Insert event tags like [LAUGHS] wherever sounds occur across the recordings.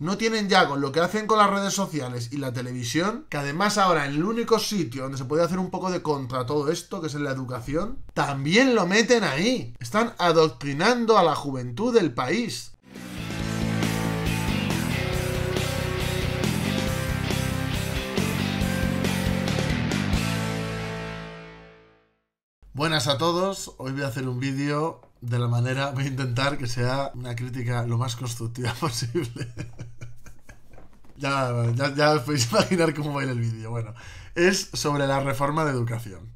No tienen ya con lo que hacen con las redes sociales y la televisión, que además ahora en el único sitio donde se puede hacer un poco de contra todo esto, que es en la educación, también lo meten ahí. Están adoctrinando a la juventud del país. Buenas a todos, hoy voy a hacer un vídeo de la manera, voy a intentar que sea una crítica lo más constructiva [LAUGHS] posible. Ya, ya, podéis [LAUGHS] imaginar cómo va a ir el vídeo. Bueno, es sobre la reforma de educación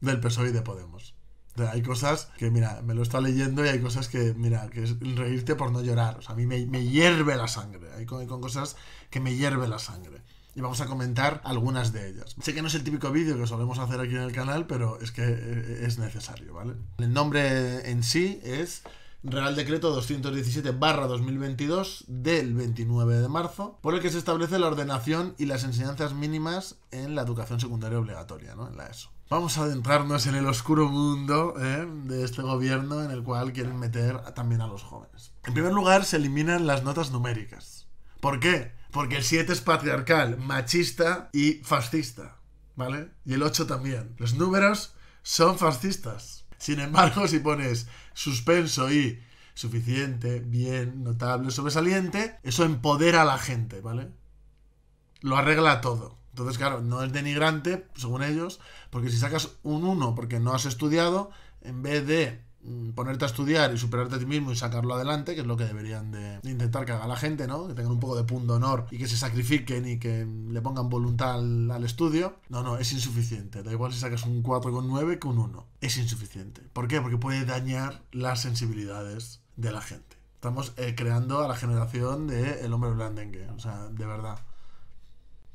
del PSOE y de Podemos. hay cosas que, mira, me lo está leyendo y hay cosas que, mira, que es reírte por no llorar. O sea, a mí me, hierve la sangre. Hay cosas que me hierve la sangre y vamos a comentar algunas de ellas. Sé que no es el típico vídeo que solemos hacer aquí en el canal, pero es que eh, es necesario, ¿vale? El nombre en sí es Real Decreto 217-2022 del 29 de marzo, por el que se establece la ordenación y las enseñanzas mínimas en la educación secundaria obligatoria, ¿no? en la ESO. Vamos a adentrarnos en el oscuro mundo ¿eh? de este gobierno en el cual quieren meter también a los jóvenes. En primer lugar, se eliminan las notas numéricas. ¿Por qué? Porque el 7 es patriarcal, machista y fascista. ¿Vale? Y el 8 también. Los números son fascistas. Sin embargo, si pones suspenso y suficiente, bien, notable, sobresaliente, eso empodera a la gente, ¿vale? Lo arregla todo. Entonces, claro, no es denigrante, según ellos, porque si sacas un 1 porque no has estudiado, en vez de Mm, ponerte a estudiar y superarte a ti mismo y sacarlo adelante, que es lo que deberían de intentar que haga la gente, ¿no? Que tengan un poco de punto honor y que se sacrifiquen y que le pongan voluntad al, estudio. No, no, es insuficiente. Da igual si sacas un 4 9 que un 1. Es insuficiente. ¿Por qué? Porque puede dañar las sensibilidades de la gente. Estamos eh, creando a la generación de el hombre blandengue, o sea, de verdad.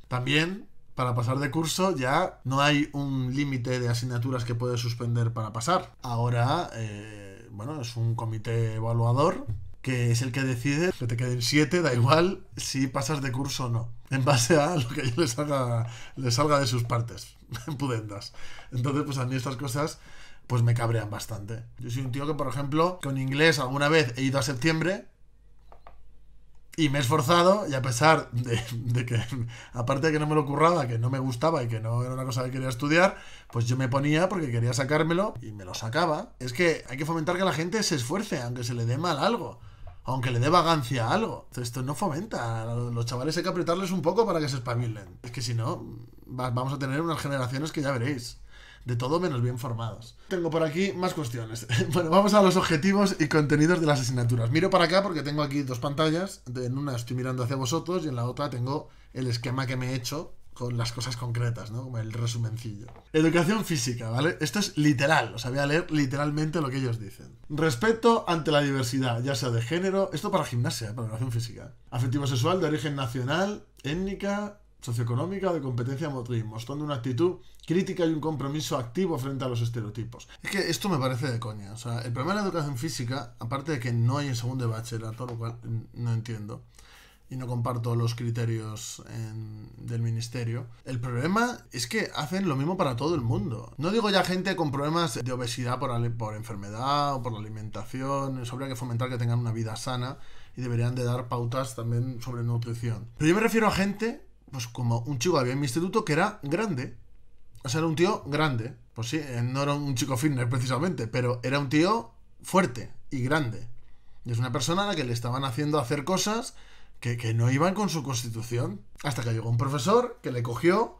También para pasar de curso ya no hay un límite de asignaturas que puedes suspender para pasar. Ahora, eh, bueno, es un comité evaluador que es el que decide que te queden siete, da igual si pasas de curso o no, en base a lo que yo les salga, les salga de sus partes, [LAUGHS] pudendas. Entonces, pues a mí estas cosas pues me cabrean bastante. Yo soy un tío que, por ejemplo, con inglés alguna vez he ido a septiembre y me he esforzado, y a pesar de, que, [LAUGHS] aparte de que no me lo curraba, que no me gustaba y que no era una cosa que quería estudiar, pues yo me ponía porque quería sacármelo y me lo sacaba. Es que hay que fomentar que la gente se esfuerce, aunque se le dé mal algo, aunque le dé vagancia a algo. Esto no fomenta. A los chavales hay que apretarles un poco para que se espabilen. Es que si no, vamos a tener unas generaciones que ya veréis de todo menos bien formados. Tengo por aquí más cuestiones. [LAUGHS] bueno, vamos a los objetivos y contenidos de las asignaturas. Miro para acá porque tengo aquí dos pantallas. En una estoy mirando hacia vosotros y en la otra tengo el esquema que me he hecho con las cosas concretas, ¿no? Como el resumencillo. Educación física, ¿vale? Esto es literal, o sea, voy a leer literalmente lo que ellos dicen. Respeto ante la diversidad, ya sea de género, esto para gimnasia, para educación física. Afectivo sexual de origen nacional, étnica, socioeconómica de competencia motriz, mostrando una actitud crítica y un compromiso activo frente a los estereotipos. Es que esto me parece de coña. O sea, el problema de la educación física, aparte de que no hay un segundo de bachillerato, lo cual no entiendo, y no comparto los criterios del ministerio. El problema es que hacen lo mismo para todo el mundo. No digo ya gente con problemas de obesidad por, por enfermedad o por la alimentación, habría que fomentar que tengan una vida sana y deberían de dar pautas también sobre nutrición. Pero yo me refiero a gente pues como un chico había en mi instituto que era grande. O sea, era un tío grande. Pues sí, eh, no era un chico fitness precisamente, pero era un tío fuerte y grande. Y es una persona a la que le estaban haciendo hacer cosas que, que no iban con su constitución. Hasta que llegó un profesor que le cogió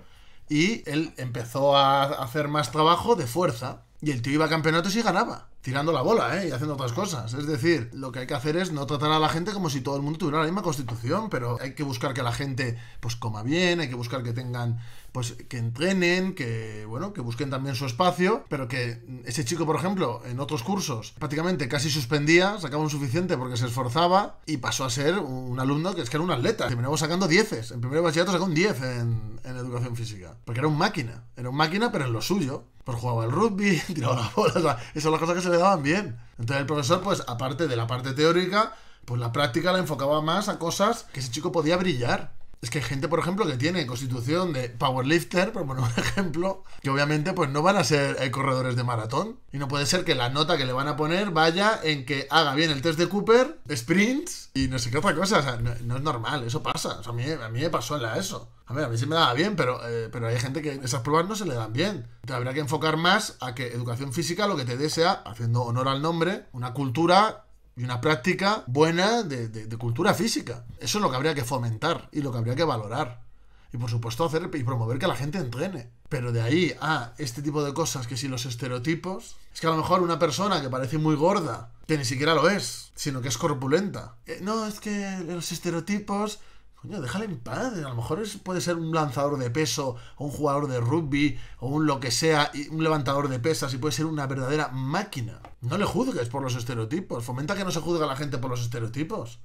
y él empezó a hacer más trabajo de fuerza. Y el tío iba a campeonatos y ganaba tirando la bola ¿eh? y haciendo otras cosas. Es decir, lo que hay que hacer es no tratar a la gente como si todo el mundo tuviera la misma constitución, pero hay que buscar que la gente pues coma bien, hay que buscar que tengan pues que entrenen, que bueno, que busquen también su espacio, pero que ese chico, por ejemplo, en otros cursos prácticamente casi suspendía, sacaba un suficiente porque se esforzaba y pasó a ser un alumno que es que era un atleta. Terminamos sacando dieces. En primer bachillerato sacó un 10 en, educación física, porque era un máquina, era un máquina pero en lo suyo. Pues jugaba el rugby, [LAUGHS] tiraba la bola, o sea, esas son las cosas que se daban bien. Entonces el profesor, pues aparte de la parte teórica, pues la práctica la enfocaba más a cosas que ese chico podía brillar. Es que hay gente, por ejemplo, que tiene constitución de powerlifter, por poner un [LAUGHS] ejemplo, que obviamente pues no van a ser eh, corredores de maratón. Y no puede ser que la nota que le van a poner vaya en que haga bien el test de Cooper, sprints y no sé qué otra cosa. O sea, no, es normal, eso pasa. a, mí, a mí me pasó la ESO. A ver, a mí sí me daba bien, pero, eh, pero hay gente que esas pruebas no se le dan bien. Entonces habrá que enfocar más a que educación física lo que te desea haciendo honor al nombre, una cultura y una práctica buena de, cultura física. Eso es lo que habría que fomentar y lo que habría que valorar. Y por supuesto hacer y promover que la gente entrene. Pero de ahí a este tipo de cosas que si los estereotipos, es que a lo mejor una persona que parece muy gorda, que ni siquiera lo es, sino que es corpulenta. Eh, no, es que los estereotipos Coño, déjale en paz. A lo mejor es, puede ser un lanzador de peso, o un jugador de rugby, o un lo que sea, un levantador de pesas, y puede ser una verdadera máquina. No le juzgues por los estereotipos. Fomenta que no se juzgue a la gente por los estereotipos.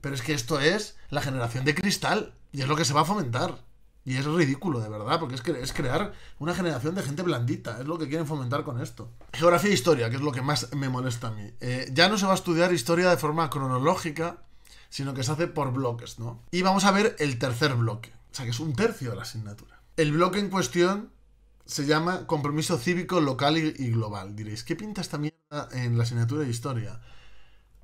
Pero es que esto es la generación de cristal, y es lo que se va a fomentar. Y es ridículo, de verdad, porque es, crear una generación de gente blandita, es lo que quieren fomentar con esto. Geografía e historia, que es lo que más me molesta a mí. Eh, ya no se va a estudiar historia de forma cronológica, sino que se hace por bloques, ¿no? Y vamos a ver el tercer bloque, o sea, que es un tercio de la asignatura. El bloque en cuestión se llama Compromiso Cívico Local y Global. Diréis, ¿qué pinta esta mierda en la asignatura de Historia?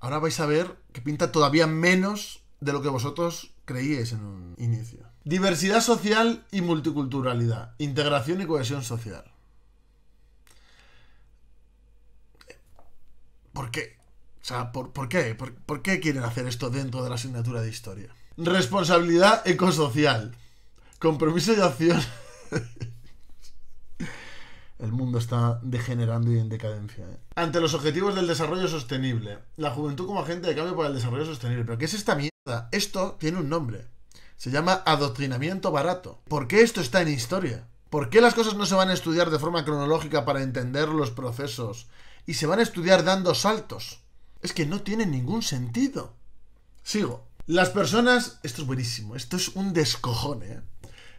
Ahora vais a ver que pinta todavía menos de lo que vosotros creíais en un inicio. Diversidad social y multiculturalidad. Integración y cohesión social. ¿Por qué? O sea, ¿por, qué? ¿Por, qué quieren hacer esto dentro de la asignatura de historia? Responsabilidad ecosocial. Compromiso y acción. [LAUGHS] El mundo está degenerando y en decadencia. ¿eh? Ante los objetivos del desarrollo sostenible. La juventud como agente de cambio para el desarrollo sostenible. ¿Pero qué es esta mierda? Esto tiene un nombre. Se llama adoctrinamiento barato. ¿Por qué esto está en historia? ¿Por qué las cosas no se van a estudiar de forma cronológica para entender los procesos? Y se van a estudiar dando saltos es que no tiene ningún sentido. Sigo. Las personas... Esto es buenísimo, esto es un descojón, ¿eh?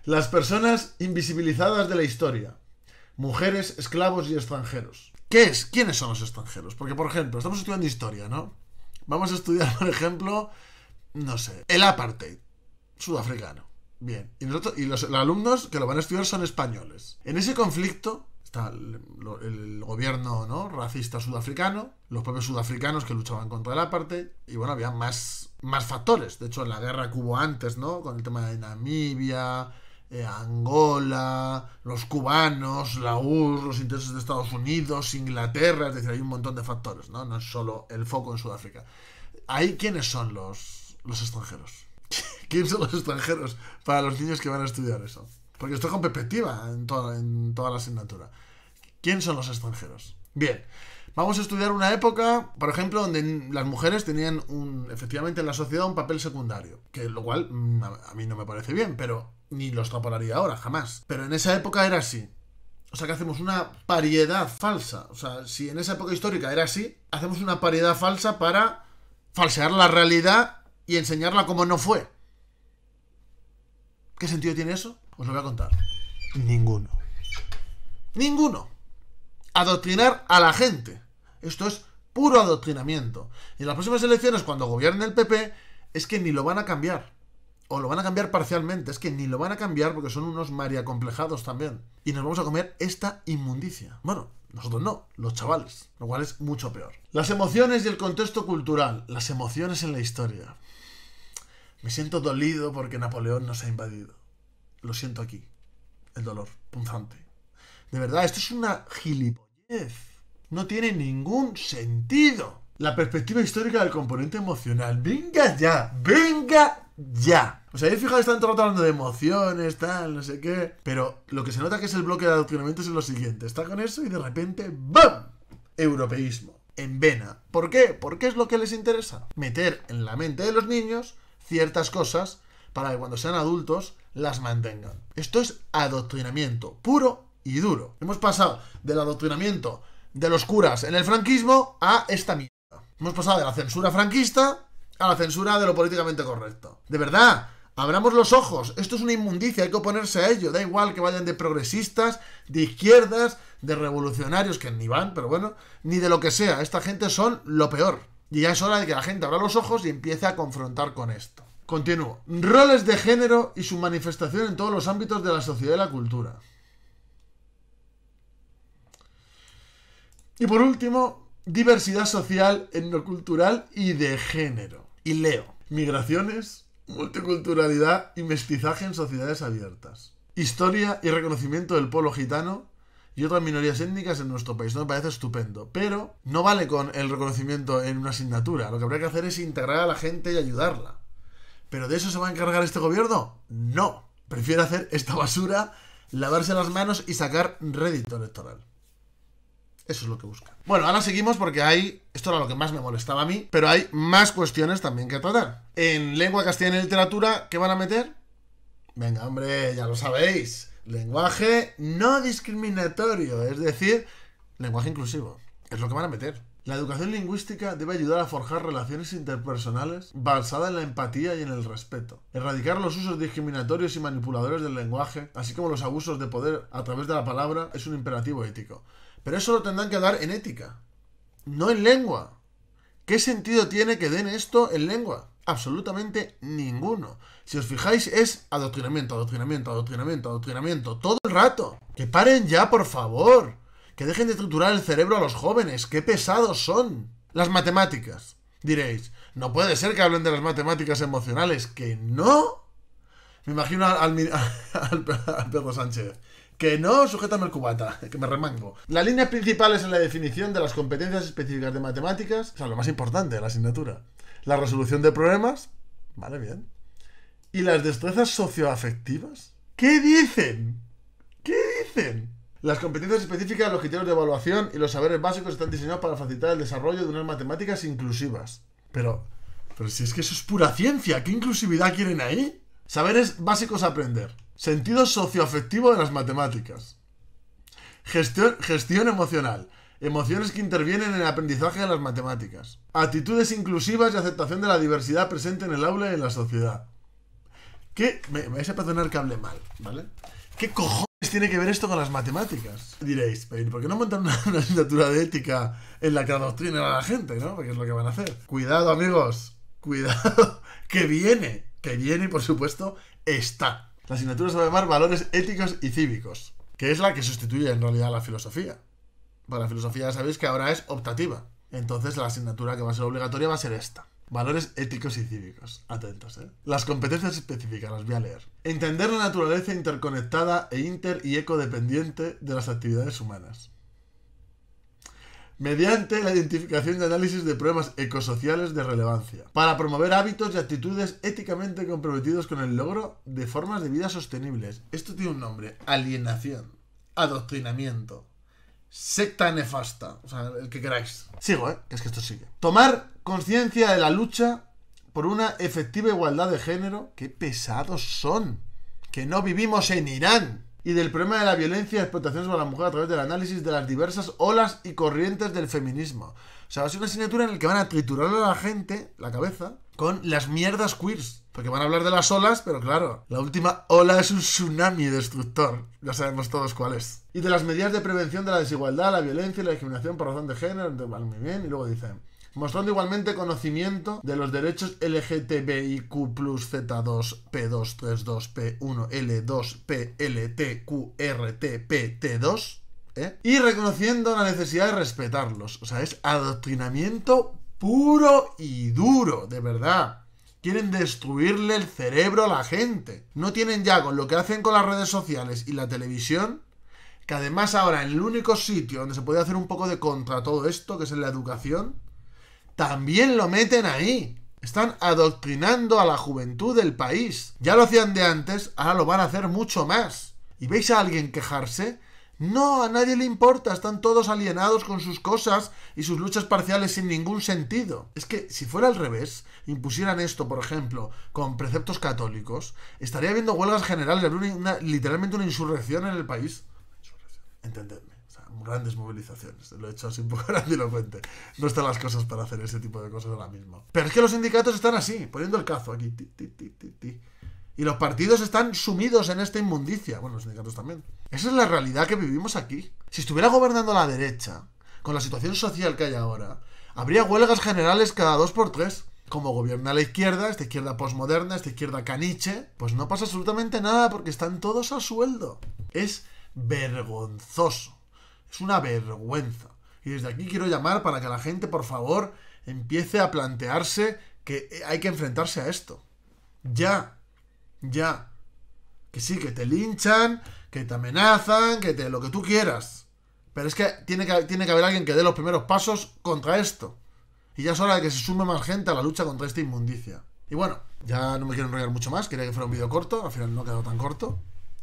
Las personas invisibilizadas de la historia. Mujeres, esclavos y extranjeros. ¿Qué es? ¿Quiénes son los extranjeros? Porque, por ejemplo, estamos estudiando historia, ¿no? Vamos a estudiar, [LAUGHS] por ejemplo, no sé, el apartheid sudafricano. Bien. Y, los alumnos que lo van a estudiar son españoles. En ese conflicto, Está el, gobierno ¿no? racista sudafricano, los propios sudafricanos que luchaban contra el apartheid, y bueno, había más, más factores. De hecho, en la guerra que antes, ¿no? Con el tema de Namibia, eh, Angola, los cubanos, la URSS, los intereses de Estados Unidos, Inglaterra, es decir, hay un montón de factores, ¿no? No es solo el foco en Sudáfrica. ¿Ahí quiénes son los, los extranjeros? [LAUGHS] ¿Quiénes son los extranjeros para los niños que van a estudiar eso? Porque esto con perspectiva en toda, en toda la asignatura. ¿Quién son los extranjeros? Bien, vamos a estudiar una época, por ejemplo, donde las mujeres tenían un, efectivamente en la sociedad un papel secundario, que lo cual mm, a mí no me parece bien, pero ni lo extrapolaría ahora, jamás. Pero en esa época era así. O sea que hacemos una pariedad falsa. O sea, si en esa época histórica era así, hacemos una pariedad falsa para falsear la realidad y enseñarla como no fue. ¿Qué sentido tiene eso? Os lo voy a contar. Ninguno. Ninguno. Adoctrinar a la gente. Esto es puro adoctrinamiento. Y en las próximas elecciones, cuando gobierne el PP, es que ni lo van a cambiar. O lo van a cambiar parcialmente. Es que ni lo van a cambiar porque son unos mariacomplejados también. Y nos vamos a comer esta inmundicia. Bueno, nosotros no, los chavales. Lo cual es mucho peor. Las emociones y el contexto cultural. Las emociones en la historia. Me siento dolido porque Napoleón nos ha invadido. Lo siento aquí. El dolor punzante. De verdad, esto es una gilipollez. No tiene ningún sentido. La perspectiva histórica del componente emocional. Venga ya, venga ya. O sea, yo están todo hablando de emociones, tal, no sé qué. Pero lo que se nota que es el bloque de adoctrinamiento es lo siguiente. Está con eso y de repente ¡BAM! Europeísmo. En vena. ¿Por qué? Porque es lo que les interesa. Meter en la mente de los niños ciertas cosas para que cuando sean adultos las mantengan. Esto es adoctrinamiento puro y duro. Hemos pasado del adoctrinamiento de los curas en el franquismo a esta mierda. Hemos pasado de la censura franquista a la censura de lo políticamente correcto. De verdad, abramos los ojos. Esto es una inmundicia, hay que oponerse a ello. Da igual que vayan de progresistas, de izquierdas, de revolucionarios, que ni van, pero bueno, ni de lo que sea. Esta gente son lo peor. Y ya es hora de que la gente abra los ojos y empiece a confrontar con esto. Continúo. Roles de género y su manifestación en todos los ámbitos de la sociedad y la cultura. Y por último, diversidad social, etnocultural y de género. Y leo. Migraciones, multiculturalidad y mestizaje en sociedades abiertas. Historia y reconocimiento del pueblo gitano y otras minorías étnicas en nuestro país. No me parece estupendo. Pero no vale con el reconocimiento en una asignatura. Lo que habría que hacer es integrar a la gente y ayudarla. ¿Pero de eso se va a encargar este gobierno? No. Prefiere hacer esta basura, lavarse las manos y sacar rédito electoral. Eso es lo que busca. Bueno, ahora seguimos porque hay, esto era lo que más me molestaba a mí, pero hay más cuestiones también que tratar. En lengua castellana y literatura, ¿qué van a meter? Venga, hombre, ya lo sabéis. Lenguaje no discriminatorio, es decir, lenguaje inclusivo. Es lo que van a meter. La educación lingüística debe ayudar a forjar relaciones interpersonales basadas en la empatía y en el respeto, erradicar los usos discriminatorios y manipuladores del lenguaje, así como los abusos de poder a través de la palabra, es un imperativo ético. Pero eso lo tendrán que dar en ética, no en lengua. ¿Qué sentido tiene que den esto en lengua? Absolutamente ninguno. Si os fijáis, es adoctrinamiento, adoctrinamiento, adoctrinamiento, adoctrinamiento, todo el rato. Que paren ya, por favor. Que dejen de triturar el cerebro a los jóvenes. ¡Qué pesados son! Las matemáticas. Diréis, no puede ser que hablen de las matemáticas emocionales. ¿Que no? Me imagino al, al, [LAUGHS] Pedro Sánchez. Que no, sujétame el cubata, [LAUGHS] que me remango. Las líneas principales en la definición de las competencias específicas de matemáticas, o sea, lo más importante, de la asignatura. La resolución de problemas, vale, bien. ¿Y las destrezas socioafectivas? ¿Qué dicen? ¿Qué dicen? Las competencias específicas, los criterios de evaluación y los saberes básicos están diseñados para facilitar el desarrollo de unas matemáticas inclusivas. Pero, pero si es que eso es pura ciencia, ¿qué inclusividad quieren ahí? Saberes básicos a aprender. Sentido socioafectivo de las matemáticas. Gestión, emocional. Emociones que intervienen en el aprendizaje de las matemáticas. Actitudes inclusivas y aceptación de la diversidad presente en el aula y en la sociedad. ¿Qué? Me, vais a perdonar que hable mal, ¿vale? ¿Qué cojones? Pues tiene que ver esto con las matemáticas? Diréis, ¿por qué no montar [LAUGHS] una, asignatura de ética en la que adoctrinen a la gente, no? Porque es lo que van a hacer. Cuidado, amigos, cuidado, [LAUGHS] que viene, que viene y por supuesto está. La asignatura se va a llamar Valores Éticos y Cívicos, que es la que sustituye en realidad a la filosofía. Para la filosofía ya sabéis que ahora es optativa. Entonces la asignatura que va a ser obligatoria va a ser esta. Valores éticos y cívicos. Atentos, ¿eh? Las competencias específicas, las voy a leer. Entender la naturaleza interconectada e inter y ecodependiente de las actividades humanas. Mediante la identificación y análisis de problemas ecosociales de relevancia. Para promover hábitos y actitudes éticamente comprometidos con el logro de formas de vida sostenibles. Esto tiene un nombre. Alienación. Adoctrinamiento. Secta nefasta. O sea, el que queráis. Sigo, ¿eh? Es que esto sigue. Tomar conciencia de la lucha por una efectiva igualdad de género. ¡Qué pesados son! Que no vivimos en Irán. Y del problema de la violencia y explotación sobre la mujer a través del análisis de las diversas olas y corrientes del feminismo. O sea, va a ser una asignatura en la que van a triturar a la gente la cabeza con las mierdas queers. Porque van a hablar de las olas, pero claro, la última ola es un tsunami destructor. Ya sabemos todos cuál es. Y de las medidas de prevención de la desigualdad, la violencia y la discriminación por razón de género. Muy bien, y luego dicen mostrando igualmente conocimiento de los derechos LGTBIQ Z2, P232, P1, L2, pltqrtpt 2 ¿eh? Y reconociendo la necesidad de respetarlos. O sea, es adoctrinamiento puro y duro, de verdad. Quieren destruirle el cerebro a la gente. No tienen ya con lo que hacen con las redes sociales y la televisión, que además ahora en el único sitio donde se puede hacer un poco de contra todo esto, que es en la educación, también lo meten ahí. Están adoctrinando a la juventud del país. Ya lo hacían de antes, ahora lo van a hacer mucho más. Y veis a alguien quejarse no, a nadie le importa, están todos alienados con sus cosas y sus luchas parciales sin ningún sentido. Es que si fuera al revés, impusieran esto, por ejemplo, con preceptos católicos, estaría habiendo huelgas generales, habría literalmente una insurrección en el país. Insurrección, O sea, grandes movilizaciones, lo he hecho así un poco [LAUGHS] cuente No están las cosas para hacer ese tipo de cosas ahora mismo. Pero es que los sindicatos están así, poniendo el cazo aquí. Y los partidos están sumidos en esta inmundicia. Bueno, los sindicatos también. Esa es la realidad que vivimos aquí. Si estuviera gobernando la derecha, con la situación social que hay ahora, habría huelgas generales cada dos por tres. Como gobierna la izquierda, esta izquierda posmoderna, esta izquierda caniche, pues no pasa absolutamente nada porque están todos a sueldo. Es vergonzoso. Es una vergüenza. Y desde aquí quiero llamar para que la gente, por favor, empiece a plantearse que hay que enfrentarse a esto. Ya ya. Que sí, que te linchan, que te amenazan, que te lo que tú quieras. Pero es que tiene que, tiene que haber alguien que dé los primeros pasos contra esto. Y ya es hora de que se sume más gente a la lucha contra esta inmundicia. Y bueno, ya no me quiero enrollar mucho más, quería que fuera un vídeo corto, al final no quedó quedado tan corto.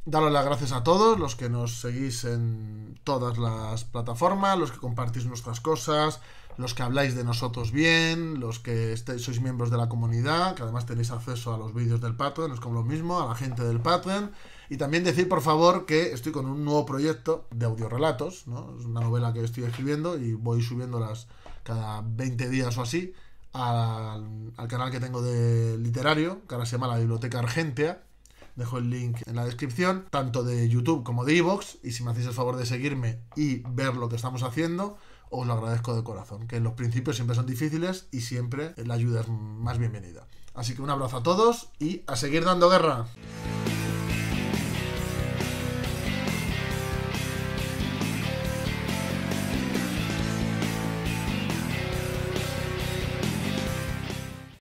Daros las gracias a todos los que nos seguís en todas las plataformas, los que compartís nuestras cosas, los que habláis de nosotros bien, los que sois miembros de la comunidad, que además tenéis acceso a los vídeos del Patreon, es como lo mismo, a la gente del Patreon. Y también decir, por favor, que estoy con un nuevo proyecto de audiorelatos, ¿no? Es una novela que estoy escribiendo y voy subiéndolas cada 20 días o así al, al canal que tengo de literario, que ahora se llama La Biblioteca Argentea, dejo el link en la descripción, tanto de YouTube como de Evox. Y si me hacéis el favor de seguirme y ver lo que estamos haciendo, os lo agradezco de corazón, que los principios siempre son difíciles y siempre la ayuda es más bienvenida. Así que un abrazo a todos y a seguir dando guerra.